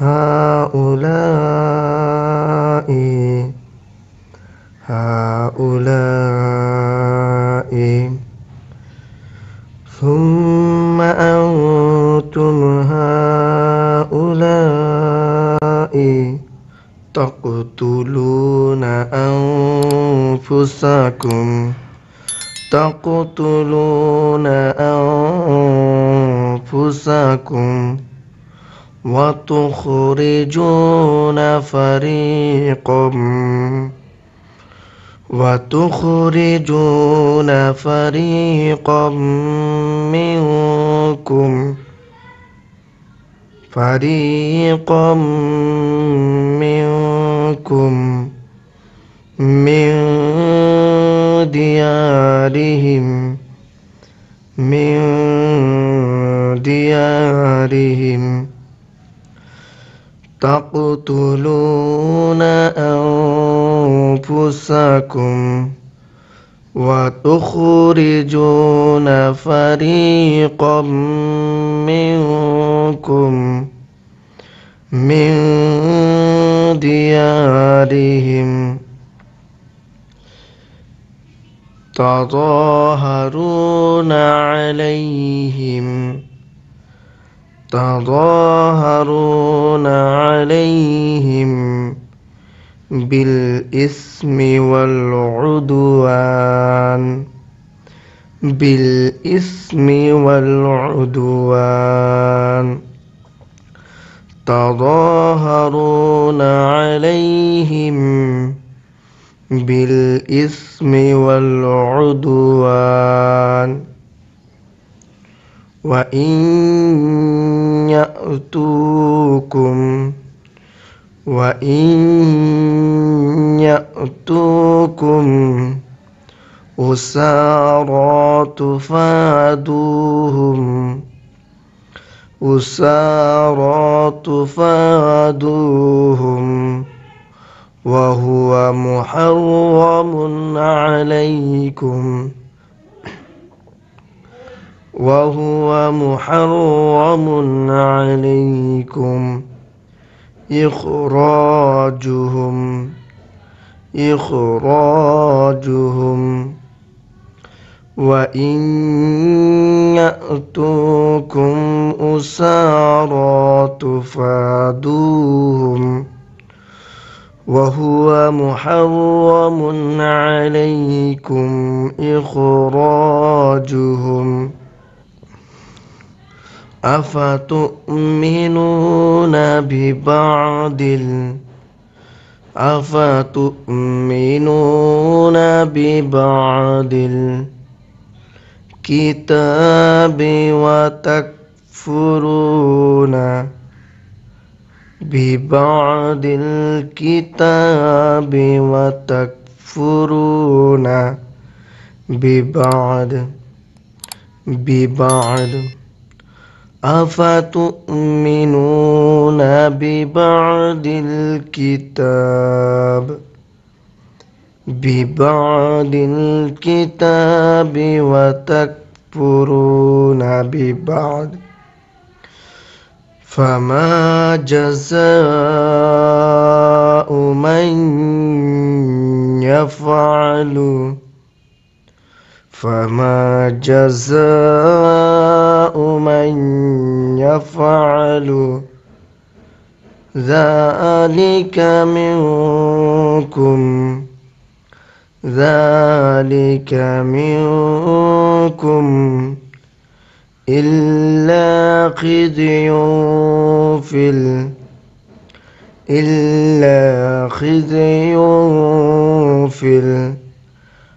هؤلاء هؤلاء ثم أنتم هؤلاء تقتلون أنفسكم تقتلون أنفسكم أنفسكم وتخرجون فريقا وتخرجون فريقا منكم فريقا منكم من ديارهم من ديارهم تقتلون أنفسكم وتخرجون فريقا منكم من ديارهم تظاهرون عليهم تظاهرون عليهم بالإثم والعدوان بالإثم والعدوان تظاهرون عليهم بالإثم والعدوان وإن يأتوكم وإن يأتوكم أسارى تفادوهم أسارى تفادوهم وهو محرم عليكم وهو محرم عليكم إخراجهم إخراجهم وإن يأتوكم أسارى تفادوهم وهو محرم عليكم إخراجهم أفتؤمنون ببعض أفتؤمنون ببعض الكتاب وتكفرون ببعض الكتاب وتكفرون ببعض ببعض أفتؤمنون ببعض الكتاب ببعض الكتاب وتكفرون ببعض فما جزاء من يفعل فما جزاء من يفعل ذلك منكم ذلك منكم إلا خزي في ال إلا خزي في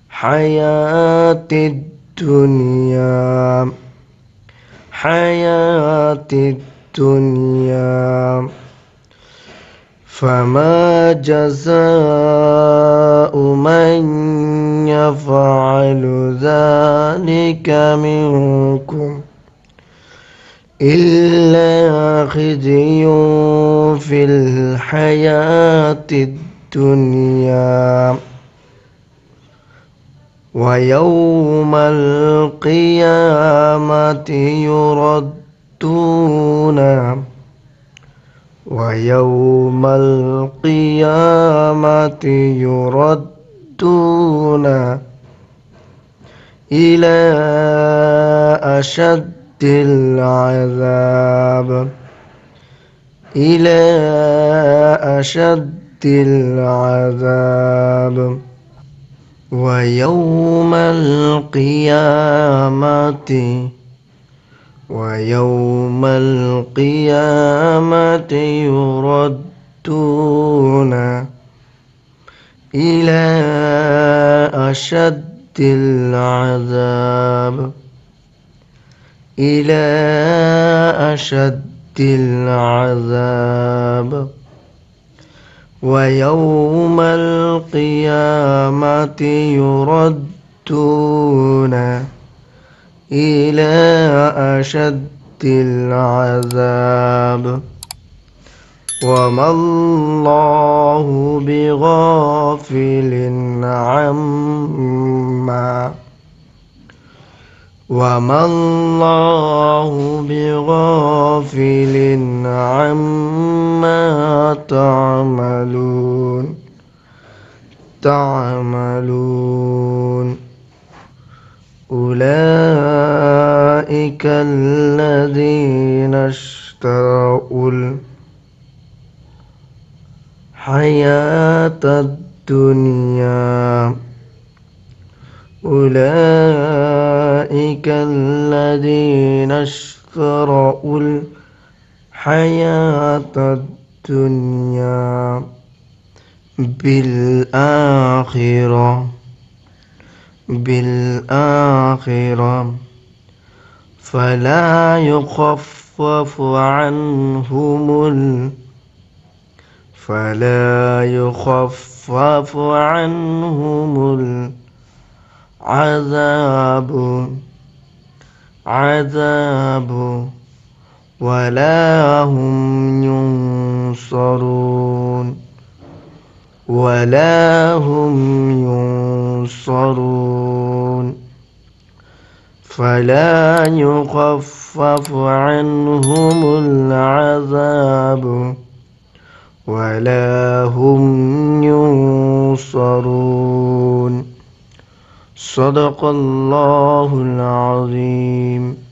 الحياة الدنيا الحياة الدنيا فما جزاء من يفعل ذلك منكم إلا خزي في الحياة الدنيا ويوم القيامة يردون ويوم القيامة يردون إلى أشد العذاب إلى أشد العذاب ويوم القيامة ويوم القيامة يردون إلى أشد العذاب إلى أشد العذاب ويوم القيامة يردون إلى أشد العذاب وما الله بغافل عما وما الله بغافل عما تعملون تعملون أولئك الذين اشتروا الحياة الدنيا أولئك أولئك الذين اشتروا الحياة الدنيا بالآخرة بالآخرة فلا يخفف عنهم فلا يخفف عنهم ال عذاب عذاب ولا هم ينصرون ولا هم ينصرون فلا يخفف عنهم العذاب ولا هم ينصرون صدق الله العظيم